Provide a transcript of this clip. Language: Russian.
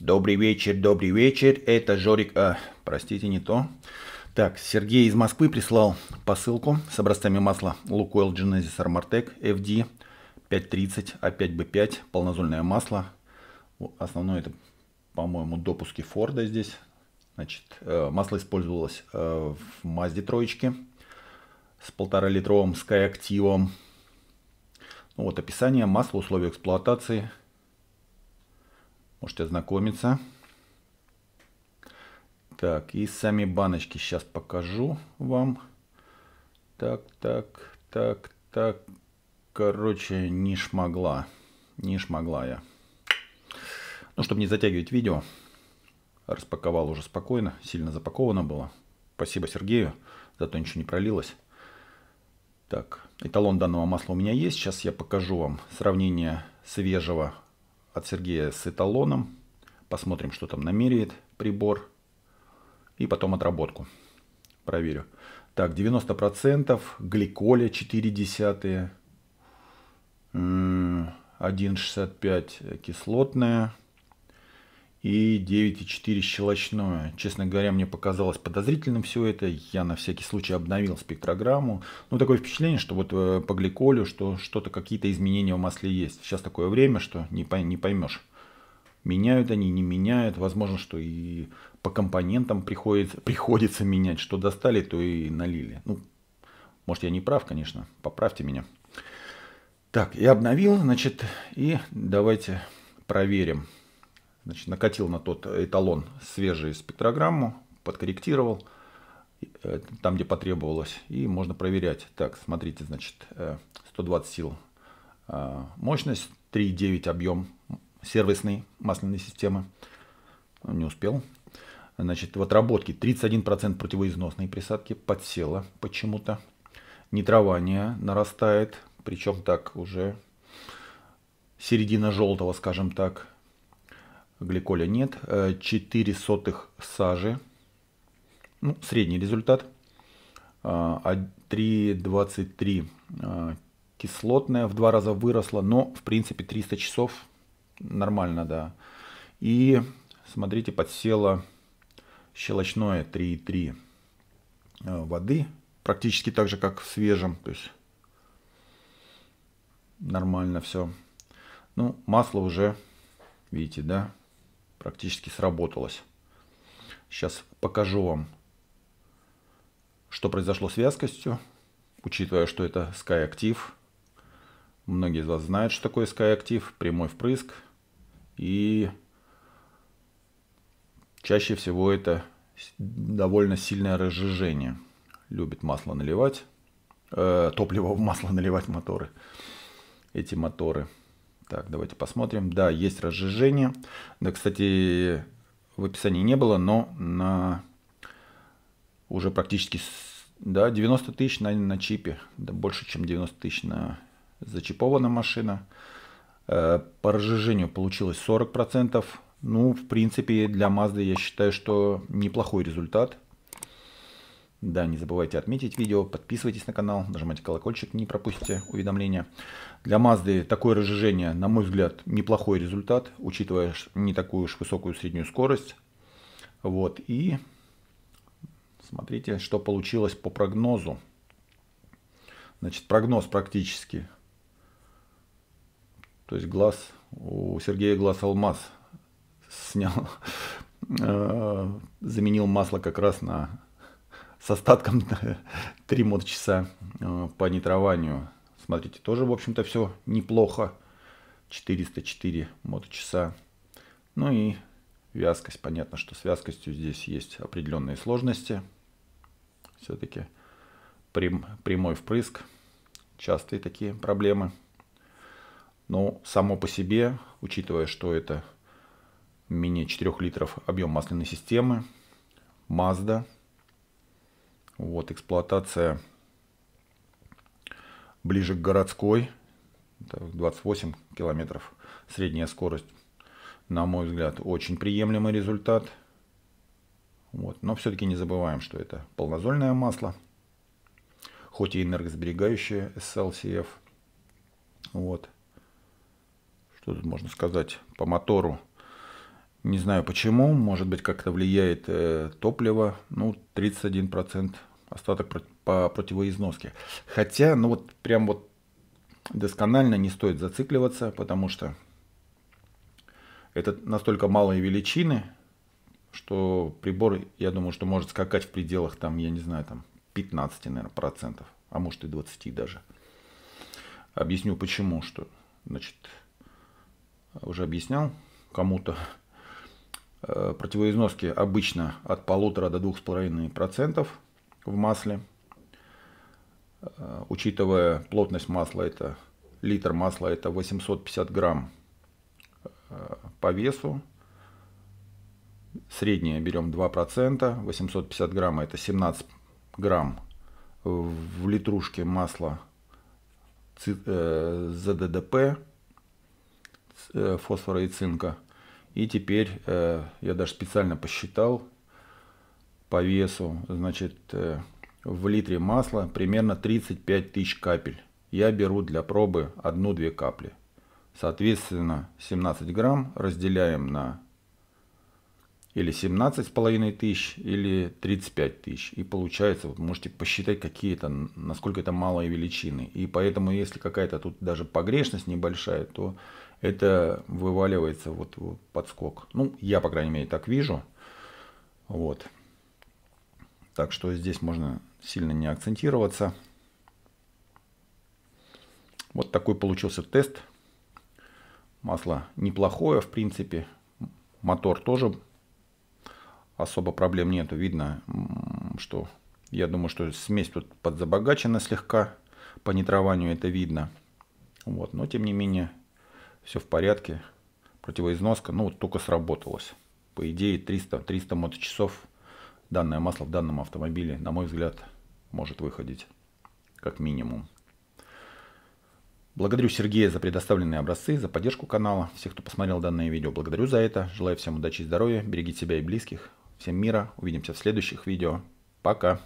Добрый вечер, добрый вечер. Это Жорик... А, простите, не то. Так, Сергей из Москвы прислал посылку с образцами масла Лукойл Genesis Armortec FD 530 А5Б5, полнозольное масло. Основное это, по-моему, допуски Форда здесь. Значит, э, масло использовалось э, в Мазде троечке с полтора литровым Sky Active. Ну, вот описание масла, условия эксплуатации – Можете ознакомиться. Так, и сами баночки сейчас покажу вам. Так, так, так, так. Короче, не шмогла. Не шмогла я. Ну, чтобы не затягивать видео, распаковал уже спокойно. Сильно запаковано было. Спасибо Сергею, зато ничего не пролилось. Так, эталон данного масла у меня есть. Сейчас я покажу вам сравнение свежего от Сергея с эталоном. Посмотрим, что там намеряет прибор. И потом отработку. Проверю. Так, 90%, гликоля 4,1,65 кислотная, и 9,4 щелочное. Честно говоря, мне показалось подозрительным все это. Я на всякий случай обновил спектрограмму. Ну, такое впечатление, что вот э, по гликолю, что что-то, какие-то изменения в масле есть. Сейчас такое время, что не, не поймешь. Меняют они, не меняют. Возможно, что и по компонентам приходится, приходится менять. Что достали, то и налили. Ну, может, я не прав, конечно. Поправьте меня. Так, я обновил, значит, и давайте проверим. Значит, накатил на тот эталон свежую спектрограмму, подкорректировал э, там, где потребовалось, и можно проверять. Так, смотрите, значит, 120 э, сил э, мощность, 3,9 объем сервисной масляной системы. Не успел. Значит, в отработке 31% противоизносной присадки подсела почему-то. Нитрование нарастает, причем так уже середина желтого, скажем так гликоля нет, 4 э, сотых сажи, ну, средний результат, 3,23 э, а э, кислотная в два раза выросла, но в принципе 300 часов нормально, да. И смотрите, подсело щелочное 3,3 воды, практически так же, как в свежем, то есть нормально все. Ну, масло уже, видите, да, практически сработалось. Сейчас покажу вам, что произошло с вязкостью, учитывая, что это SkyActiv. Многие из вас знают, что такое SkyActiv, прямой впрыск. И чаще всего это довольно сильное разжижение. Любит масло наливать, э, топливо в масло наливать моторы, эти моторы. Так, давайте посмотрим. Да, есть разжижение. Да, кстати, в описании не было, но на уже практически да, 90 тысяч на, на чипе. Да, больше, чем 90 тысяч на зачипована машина. Э, по разжижению получилось 40%. Ну, в принципе, для Mazda я считаю, что неплохой результат – да, не забывайте отметить видео, подписывайтесь на канал, нажимайте колокольчик, не пропустите уведомления. Для Мазды такое разжижение, на мой взгляд, неплохой результат, учитывая не такую уж высокую среднюю скорость. Вот, и смотрите, что получилось по прогнозу. Значит, прогноз практически. То есть глаз, у Сергея глаз алмаз снял, э, заменил масло как раз на с остатком 3 моточаса э, по нитрованию. Смотрите, тоже, в общем-то, все неплохо. 404 моточаса. Ну и вязкость. Понятно, что с вязкостью здесь есть определенные сложности. Все-таки прям, прямой впрыск. Частые такие проблемы. Но само по себе, учитывая, что это менее 4 литров объем масляной системы, Mazda вот, эксплуатация ближе к городской, 28 километров средняя скорость. На мой взгляд, очень приемлемый результат. Вот. Но все-таки не забываем, что это полнозольное масло, хоть и энергосберегающее SLCF. Вот. Что тут можно сказать по мотору? Не знаю почему, может быть как-то влияет э, топливо. Ну, 31% остаток по противоизноске. Хотя, ну вот прям вот досконально не стоит зацикливаться, потому что это настолько малые величины, что прибор, я думаю, что может скакать в пределах, там, я не знаю, там 15, наверное, процентов, а может и 20 даже. Объясню почему, что, значит, уже объяснял кому-то, э, противоизноски обычно от полутора до двух с половиной процентов – в масле. Э, учитывая плотность масла, это литр масла, это 850 грамм э, по весу. Среднее берем 2%, 850 грамм это 17 грамм в литрушке масла э, ЗДДП, фосфора и цинка. И теперь я даже специально посчитал, по весу, значит, э, в литре масла примерно 35 тысяч капель. Я беру для пробы 1-2 капли. Соответственно, 17 грамм разделяем на или 17,5 тысяч, или 35 тысяч. И получается, вот можете посчитать, какие это, насколько это малые величины. И поэтому, если какая-то тут даже погрешность небольшая, то это вываливается вот, вот подскок. Ну, я, по крайней мере, так вижу. Вот. Так что здесь можно сильно не акцентироваться. Вот такой получился тест. Масло неплохое, в принципе. Мотор тоже особо проблем нету. Видно, что я думаю, что смесь тут подзабогачена слегка. По нитрованию это видно. Вот, но тем не менее, все в порядке. Противоизноска, ну вот только сработалось. По идее, 300, 300 моточасов часов данное масло в данном автомобиле, на мой взгляд, может выходить как минимум. Благодарю Сергея за предоставленные образцы, за поддержку канала, всех, кто посмотрел данное видео. Благодарю за это. Желаю всем удачи и здоровья. Берегите себя и близких. Всем мира. Увидимся в следующих видео. Пока.